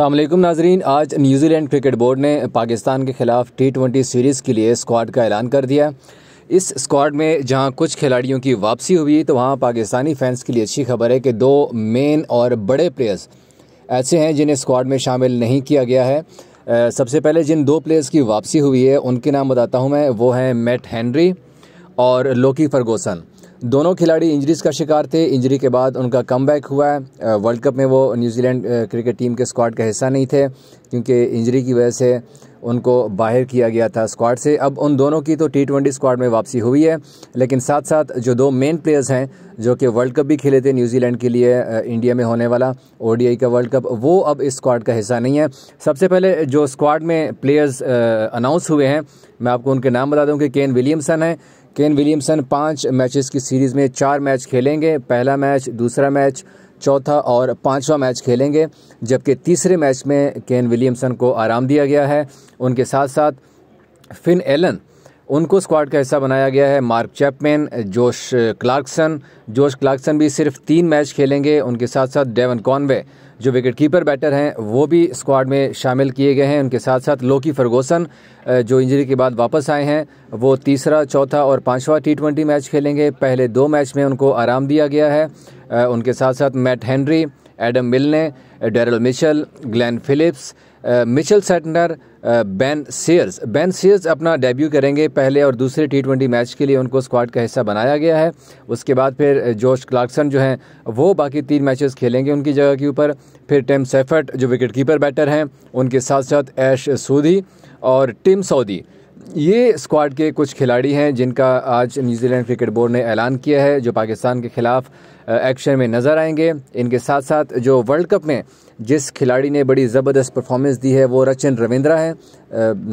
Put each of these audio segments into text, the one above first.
अल्लाम नाजरीन आज न्यूजीलैंड क्रिकेट बोर्ड ने पाकिस्तान के खिलाफ टी ट्वेंटी सीरीज़ के लिए स्क्वाड का ऐलान कर दिया इस स्क्वाड में जहां कुछ खिलाड़ियों की वापसी हुई तो वहां पाकिस्तानी फैंस के लिए अच्छी खबर है कि दो मेन और बड़े प्लेयर्स ऐसे हैं जिन्हें स्क्वाड में शामिल नहीं किया गया है सबसे पहले जिन दो प्लेयर्स की वापसी हुई है उनके नाम बताता हूँ मैं वो हैं मैट हैंनरी और लोकी फर्गोसन दोनों खिलाड़ी इंजरीज का शिकार थे इंजरी के बाद उनका कम बैक हुआ है वर्ल्ड कप में वो न्यूजीलैंड क्रिकेट टीम के स्क्वाड का हिस्सा नहीं थे क्योंकि इंजरी की वजह से उनको बाहर किया गया था स्क्वाड से अब उन दोनों की तो टी ट्वेंटी स्क्वाड में वापसी हुई है लेकिन साथ साथ जो दो मेन प्लेयर्स हैं जो कि वर्ल्ड कप भी खेले थे न्यूजीलैंड के लिए इंडिया में होने वाला ओ का वर्ल्ड कप वो अब इस स्क्वाड का हिस्सा नहीं है सबसे पहले जो स्क्वाड में प्लेयर्स अनाउंस हुए हैं मैं आपको उनके नाम बता दूँ कि केन विलियमसन है केन विलियमसन पाँच मैचेस की सीरीज़ में चार मैच खेलेंगे पहला मैच दूसरा मैच चौथा और पांचवा मैच खेलेंगे जबकि तीसरे मैच में केन विलियमसन को आराम दिया गया है उनके साथ साथ फिन एलन उनको स्क्वाड का हिस्सा बनाया गया है Mark Chapman Josh Clarkson Josh Clarkson भी सिर्फ तीन मैच खेलेंगे उनके साथ साथ डेवन कॉनवे जो विकेट कीपर बैटर हैं वो भी स्क्वाड में शामिल किए गए हैं उनके साथ साथ लोकी फर्गोसन जो इंजरी के बाद वापस आए हैं वो तीसरा चौथा और पांचवा टी ट्वेंटी मैच खेलेंगे पहले दो मैच में उनको आराम दिया गया है उनके साथ साथ Matt Henry Adam Milne Daryl Mitchell Glenn Phillips Mitchell Santner Ben Sears Ben Sears अपना डेब्यू करेंगे पहले और दूसरे टी ट्वेंटी मैच के लिए उनको स्क्वाड का हिस्सा बनाया गया है उसके बाद फिर जोश uh, क्लार्कसन जो हैं वो बाकी तीन मैचेस खेलेंगे उनकी जगह के ऊपर फिर टेम सेफर्ट जो विकेट कीपर बैटर हैं उनके साथ साथ ऐश सूदी और टिम सऊदी ये स्क्वाड के कुछ खिलाड़ी हैं जिनका आज न्यूजीलैंड क्रिकेट बोर्ड ने ऐलान किया है जो पाकिस्तान के खिलाफ एक्शन में नज़र आएंगे इनके साथ साथ जो वर्ल्ड कप में जिस खिलाड़ी ने बड़ी ज़बरदस्त परफॉर्मेंस दी है वो रचन रविंद्रा हैं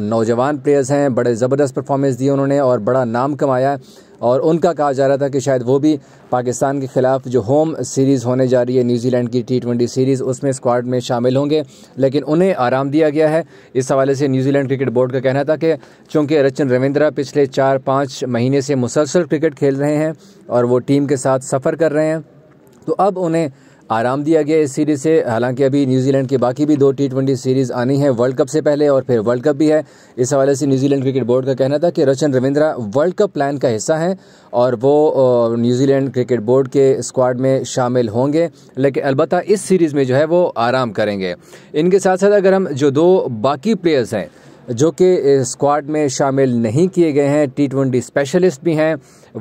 नौजवान प्लेयर्स हैं बड़े ज़बरदस्त परफॉर्मेंस दी उन्होंने और बड़ा नाम कमाया और उनका कहा जा रहा था कि शायद वो भी पाकिस्तान के ख़िलाफ़ जो होम सीरीज़ होने जा रही है न्यूजीलैंड की टी ट्वेंटी सीरीज़ उसमें स्क्वाड में शामिल होंगे लेकिन उन्हें आराम दिया गया है इस हवाले से न्यूजीलैंड क्रिकेट बोर्ड का कहना था कि चूँकि रचन रविंद्रा पिछले चार पाँच महीने से मुसलसल क्रिकेट खेल रहे हैं और वो टीम के साथ सफ़र कर रहे हैं तो अब उन्हें आराम दिया गया इस सीरीज़ से हालांकि अभी न्यूजीलैंड की बाकी भी दो टी ट्वेंटी सीरीज़ आनी है वर्ल्ड कप से पहले और फिर वर्ल्ड कप भी है इस हवाले से न्यूजीलैंड क्रिकेट बोर्ड का कहना था कि Rachin Ravindra world cup plan का हिस्सा हैं और वो न्यूजीलैंड क्रिकेट बोर्ड के स्क्वाड में शामिल होंगे लेकिन अलबत् इस सीरीज़ में जो है वो आराम करेंगे इनके साथ साथ अगर हम जो दो बाकी प्लेयर्स हैं जो कि स्क्वाड में शामिल नहीं किए गए हैं टी ट्वेंटी स्पेशलिस्ट भी हैं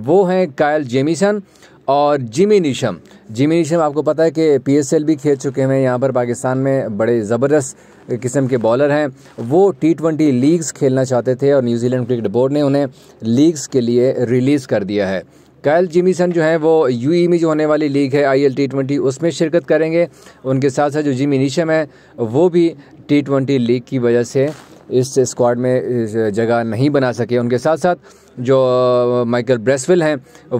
वो हैं कायल जेमिसन और जिमी नीशम जिमी नीशम आपको पता है कि पीएसएल भी खेल चुके हैं यहाँ पर पाकिस्तान में बड़े ज़बरदस्त किस्म के बॉलर हैं वो टी ट्वेंटी लीग्स खेलना चाहते थे और न्यूजीलैंड क्रिकेट बोर्ड ने उन्हें लीग्स के लिए रिलीज़ कर दिया है कायल जिमीसन जो हैं वो ई e e में जो होने वाली लीग है आई एल टी ट्वेंटी उसमें शिरकत करेंगे उनके साथ साथ जो जिमी नीशम है वो भी टी ट्वेंटी लीग की वजह से इस स्क्वाड में जगह नहीं बना सके उनके साथ साथ जो माइकल ब्रेसविल हैं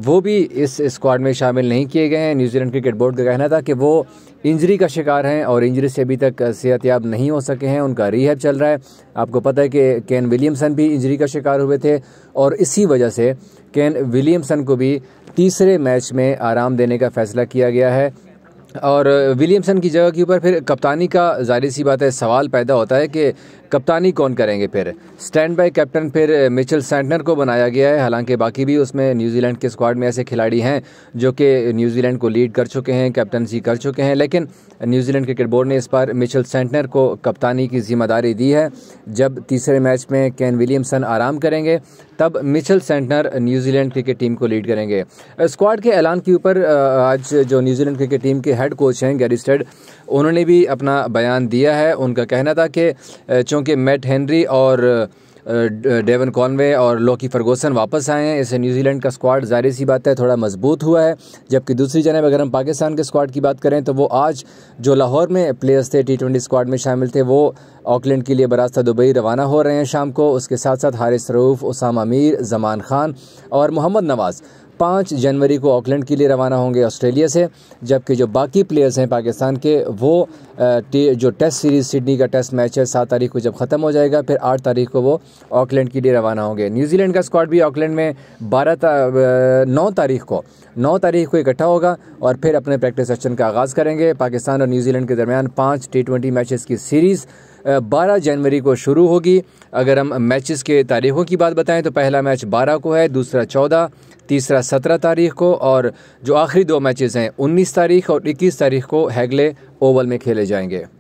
वो भी इस स्क्वाड में शामिल नहीं किए गए हैं न्यूजीलैंड क्रिकेट बोर्ड का कहना था कि वो इंजरी का शिकार हैं और इंजरी से अभी तक सेहत याब नहीं हो सके हैं उनका रीहैब चल रहा है आपको पता है कि केन विलियमसन भी इंजरी का शिकार हुए थे और इसी वजह से केन विलियमसन को भी तीसरे मैच में आराम देने का फैसला किया गया है और विलियमसन की जगह के ऊपर फिर कप्तानी का जाहिर सी बात है सवाल पैदा होता है कि कप्तानी कौन करेंगे फिर स्टैंड बाय कैप्टन फिर मिचेल सैंटनर को बनाया गया है हालांकि बाकी भी उसमें न्यूजीलैंड के स्क्वाड में ऐसे खिलाड़ी हैं जो कि न्यूजीलैंड को लीड कर चुके हैं कैप्टनसी कर चुके हैं लेकिन न्यूजीलैंड क्रिकेट बोर्ड ने इस बार मिचेल सेंटनर को कप्तानी की जिम्मेदारी दी है जब तीसरे मैच में कैन विलियमसन आराम करेंगे तब Mitchell Santner New Zealand cricket team को लीड करेंगे स्क्वाड के ऐलान के ऊपर आज जो न्यूजीलैंड क्रिकेट टीम के हेड कोच हैं गैरिस्टेड उन्होंने भी अपना बयान दिया है उनका कहना था कि चूँकि क्योंकि मैट हेनरी और डेवन कॉनवे और लोकी फर्गोसन वापस आए हैं इससे न्यूजीलैंड का स्क्वाड जाहिर सी बात है थोड़ा मजबूत हुआ है जबकि दूसरी जानब अगर हम पाकिस्तान के स्क्वाड की बात करें तो वो आज जो लाहौर में प्लेयर्स थे टी ट्वेंटी स्क्वाड में शामिल थे वो ऑकलैंड के लिए बरास्ता दुबई रवाना हो रहे हैं शाम को उसके साथ साथ हारिस रऊफ़ उसामा मीर जमान खान और मोहम्मद नवाज़ पाँच जनवरी को ऑकलैंड के लिए रवाना होंगे ऑस्ट्रेलिया से जबकि जो बाकी प्लेयर्स हैं पाकिस्तान के वो जो टेस्ट सीरीज़ सिडनी का टेस्ट मैच है सात तारीख को जब ख़त्म हो जाएगा फिर आठ तारीख को वो ऑकलैंड के लिए रवाना होंगे न्यूजीलैंड का स्क्वाड भी ऑकलैंड में बारह ता, नौ तारीख को नौ तारीख को इकट्ठा होगा और फिर अपने प्रैक्टिस सेशन का आगाज़ करेंगे पाकिस्तान और न्यूजीलैंड के दरमियान पाँच टी ट्वेंटी की सीरीज़ 12 जनवरी को शुरू होगी अगर हम मैचेस के तारीखों की बात बताएं तो पहला मैच 12 को है दूसरा 14 तीसरा 17 तारीख को और जो आखिरी दो मैचेस हैं 19 तारीख और 21 तारीख को हैगले ओवल में खेले जाएंगे